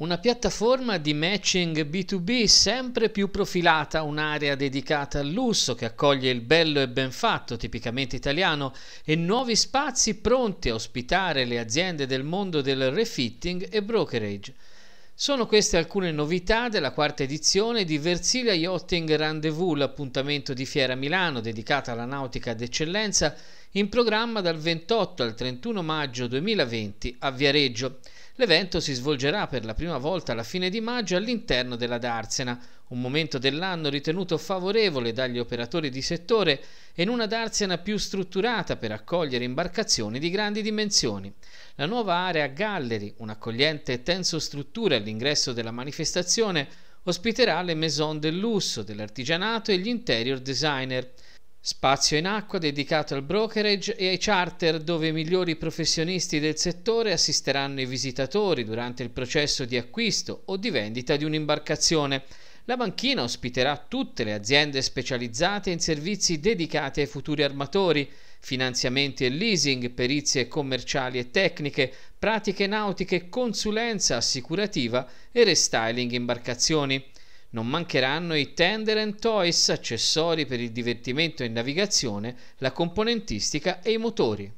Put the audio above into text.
Una piattaforma di matching B2B sempre più profilata, un'area dedicata al lusso che accoglie il bello e ben fatto tipicamente italiano e nuovi spazi pronti a ospitare le aziende del mondo del refitting e brokerage. Sono queste alcune novità della quarta edizione di Versilia Yachting Rendezvous, l'appuntamento di Fiera Milano dedicata alla nautica d'eccellenza in programma dal 28 al 31 maggio 2020 a Viareggio. L'evento si svolgerà per la prima volta alla fine di maggio all'interno della Darsena, un momento dell'anno ritenuto favorevole dagli operatori di settore e in una darsena più strutturata per accogliere imbarcazioni di grandi dimensioni. La nuova area Gallery, un'accogliente e tenso struttura all'ingresso della manifestazione, ospiterà le maison del lusso, dell'artigianato e gli interior designer. Spazio in acqua dedicato al brokerage e ai charter dove i migliori professionisti del settore assisteranno i visitatori durante il processo di acquisto o di vendita di un'imbarcazione. La banchina ospiterà tutte le aziende specializzate in servizi dedicati ai futuri armatori, finanziamenti e leasing, perizie commerciali e tecniche, pratiche nautiche, consulenza assicurativa e restyling imbarcazioni. Non mancheranno i tender and toys, accessori per il divertimento e navigazione, la componentistica e i motori.